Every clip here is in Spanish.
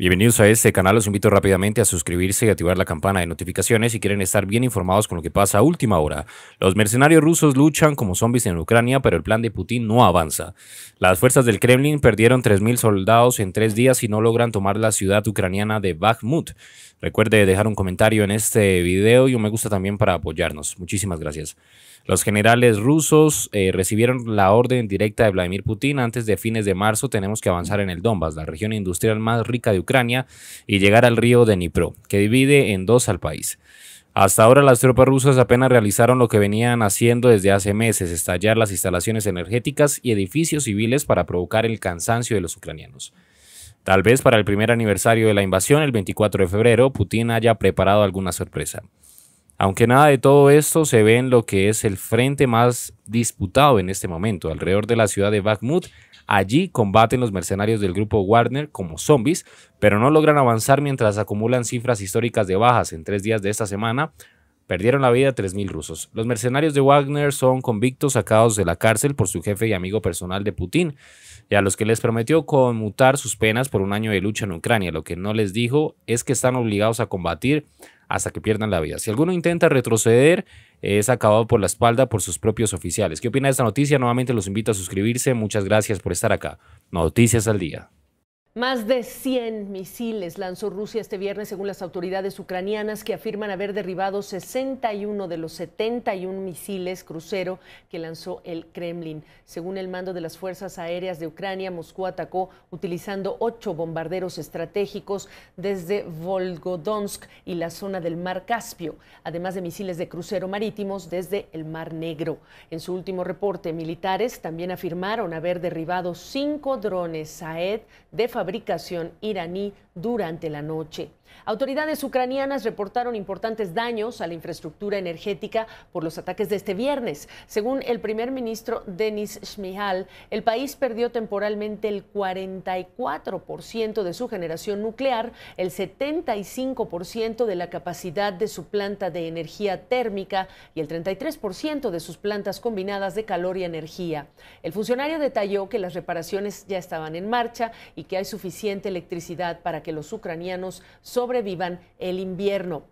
Bienvenidos a este canal, los invito rápidamente a suscribirse y activar la campana de notificaciones si quieren estar bien informados con lo que pasa a última hora. Los mercenarios rusos luchan como zombies en Ucrania, pero el plan de Putin no avanza. Las fuerzas del Kremlin perdieron 3.000 soldados en tres días y no logran tomar la ciudad ucraniana de Bakhmut. Recuerde dejar un comentario en este video y un me gusta también para apoyarnos. Muchísimas gracias. Los generales rusos eh, recibieron la orden directa de Vladimir Putin antes de fines de marzo. Tenemos que avanzar en el Donbass, la región industrial más rica de Ucrania Ucrania y llegar al río de Dnipro, que divide en dos al país. Hasta ahora las tropas rusas apenas realizaron lo que venían haciendo desde hace meses, estallar las instalaciones energéticas y edificios civiles para provocar el cansancio de los ucranianos. Tal vez para el primer aniversario de la invasión, el 24 de febrero, Putin haya preparado alguna sorpresa. Aunque nada de todo esto se ve en lo que es el frente más disputado en este momento, alrededor de la ciudad de Bakhmut Allí combaten los mercenarios del grupo Warner como zombies, pero no logran avanzar mientras acumulan cifras históricas de bajas. En tres días de esta semana Perdieron la vida 3.000 rusos. Los mercenarios de Wagner son convictos sacados de la cárcel por su jefe y amigo personal de Putin, y a los que les prometió conmutar sus penas por un año de lucha en Ucrania. Lo que no les dijo es que están obligados a combatir hasta que pierdan la vida. Si alguno intenta retroceder, es acabado por la espalda por sus propios oficiales. ¿Qué opina de esta noticia? Nuevamente los invito a suscribirse. Muchas gracias por estar acá. Noticias al día. Más de 100 misiles lanzó Rusia este viernes según las autoridades ucranianas que afirman haber derribado 61 de los 71 misiles crucero que lanzó el Kremlin. Según el mando de las Fuerzas Aéreas de Ucrania, Moscú atacó utilizando ocho bombarderos estratégicos desde Volgodonsk y la zona del Mar Caspio, además de misiles de crucero marítimos desde el Mar Negro. En su último reporte, militares también afirmaron haber derribado cinco drones Saed de fabricación iraní durante la noche. Autoridades ucranianas reportaron importantes daños a la infraestructura energética por los ataques de este viernes. Según el primer ministro Denis Shmihal, el país perdió temporalmente el 44% de su generación nuclear, el 75% de la capacidad de su planta de energía térmica y el 33% de sus plantas combinadas de calor y energía. El funcionario detalló que las reparaciones ya estaban en marcha y que hay suficiente electricidad para que que los ucranianos sobrevivan el invierno.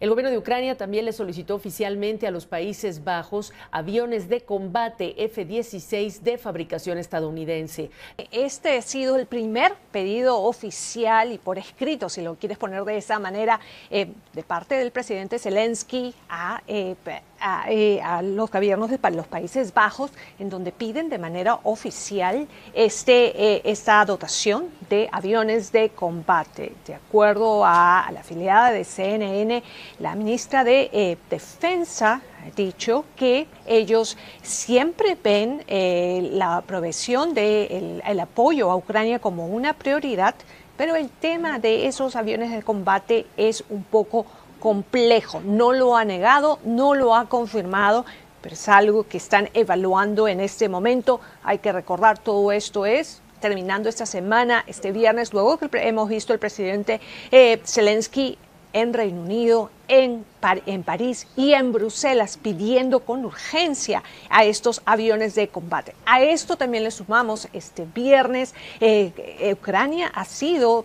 El gobierno de Ucrania también le solicitó oficialmente a los Países Bajos aviones de combate F-16 de fabricación estadounidense. Este ha sido el primer pedido oficial y por escrito, si lo quieres poner de esa manera, eh, de parte del presidente Zelensky a... Eh, eh, los gobiernos de los Países Bajos, en donde piden de manera oficial este, esta dotación de aviones de combate. De acuerdo a la afiliada de CNN, la ministra de eh, Defensa ha dicho que ellos siempre ven eh, la provisión del apoyo a Ucrania como una prioridad, pero el tema de esos aviones de combate es un poco complejo. No lo ha negado, no lo ha confirmado, pero es algo que están evaluando en este momento. Hay que recordar, todo esto es terminando esta semana, este viernes, luego que hemos visto el presidente eh, Zelensky en Reino Unido, en, en París y en Bruselas, pidiendo con urgencia a estos aviones de combate. A esto también le sumamos este viernes, eh, Ucrania ha sido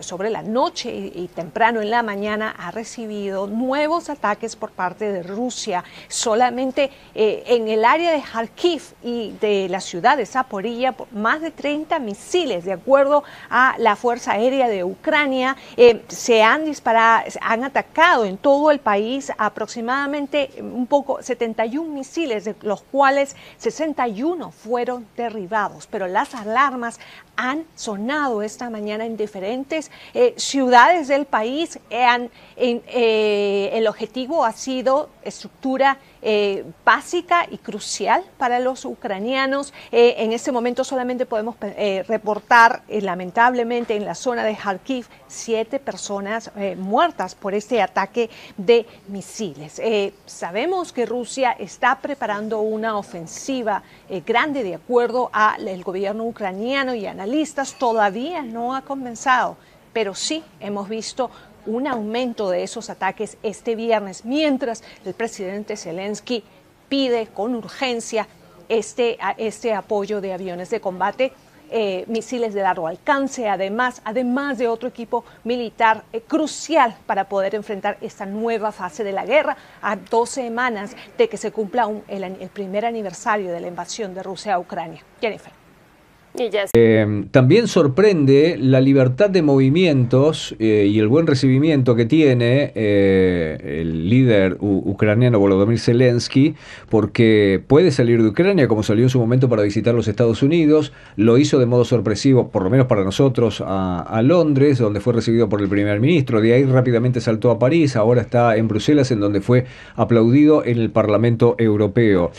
sobre la noche y, temprano en la mañana ha recibido nuevos ataques por parte de Rusia. Solamente eh, en el área de Kharkiv y de la ciudad de Zaporilla, más de 30 misiles, de acuerdo a la Fuerza Aérea de Ucrania, eh, se han disparado, han atacado en todo el país aproximadamente un poco 71 misiles, de los cuales 61 fueron derribados. Pero las alarmas han sonado esta mañana en diferentes eh, ciudades del país. Eh, han, eh, el objetivo ha sido estructura eh, básica y crucial para los ucranianos. Eh, en este momento solamente podemos eh, reportar, lamentablemente, en la zona de Kharkiv, siete personas muertas por este ataque de misiles. sabemos que Rusia está preparando una ofensiva grande de acuerdo al gobierno ucraniano y analistas. Todavía no ha comenzado, pero sí hemos visto un aumento de esos ataques este viernes, mientras el presidente Zelensky pide con urgencia este, este apoyo de aviones de combate eh, misiles de largo alcance, además, además de otro equipo militar eh, crucial para poder enfrentar esta nueva fase de la guerra a dos semanas de que se cumpla el, el primer aniversario de la invasión de Rusia a Ucrania. Jennifer. Eh, también sorprende la libertad de movimientos eh, y el buen recibimiento que tiene eh, el líder ucraniano Volodymyr Zelensky, porque puede salir de Ucrania, como salió en su momento para visitar los Estados Unidos, lo hizo de modo sorpresivo, por lo menos para nosotros, a Londres, donde fue recibido por el primer ministro, de ahí rápidamente saltó a París, ahora está en Bruselas, en donde fue aplaudido en el Parlamento Europeo.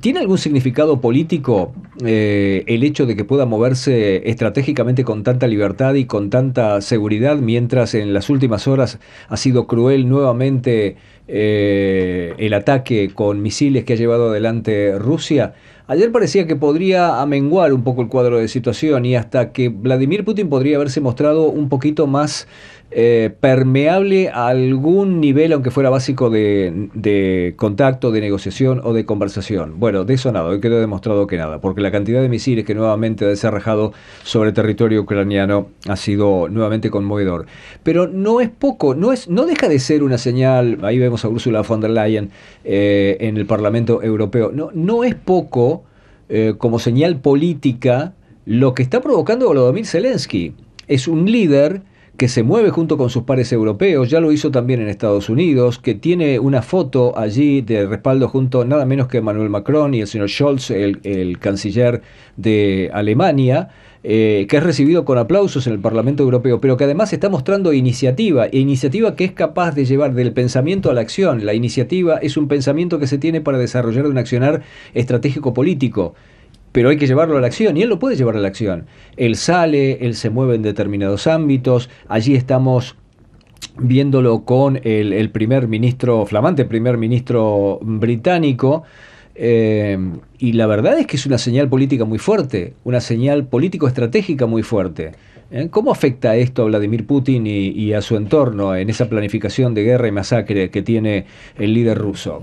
¿Tiene algún significado político eh, el hecho de que pueda moverse estratégicamente con tanta libertad y con tanta seguridad, mientras en las últimas horas ha sido cruel nuevamente eh, el ataque con misiles que ha llevado adelante Rusia? Ayer parecía que podría amenguar un poco el cuadro de situación y hasta que Vladimir Putin podría haberse mostrado un poquito más eh, permeable a algún nivel, aunque fuera básico, de, contacto, de negociación o de conversación. Bueno, de eso nada, hoy quedó demostrado que nada, porque la cantidad de misiles que nuevamente ha desarrajado sobre el territorio ucraniano ha sido nuevamente conmovedor. Pero no es poco, no, es, no deja de ser una señal, ahí vemos a Ursula von der Leyen eh, en el Parlamento Europeo, no, no es poco eh, como señal política lo que está provocando Volodymyr Zelensky. Es un líder que se mueve junto con sus pares europeos, ya lo hizo también en Estados Unidos, que tiene una foto allí de respaldo junto nada menos que Emmanuel Macron y el señor Scholz, el, canciller de Alemania, eh, que es recibido con aplausos en el Parlamento Europeo, pero que además está mostrando iniciativa, e iniciativa que es capaz de llevar del pensamiento a la acción. La iniciativa es un pensamiento que se tiene para desarrollar un accionar estratégico político pero hay que llevarlo a la acción y él lo puede llevar a la acción. Él sale, él se mueve en determinados ámbitos, allí estamos viéndolo con el, primer ministro, flamante primer ministro británico, eh, y la verdad es que es una señal política muy fuerte, una señal político-estratégica muy fuerte. ¿Eh? ¿Cómo afecta esto a Vladimir Putin y, y a su entorno en esa planificación de guerra y masacre que tiene el líder ruso?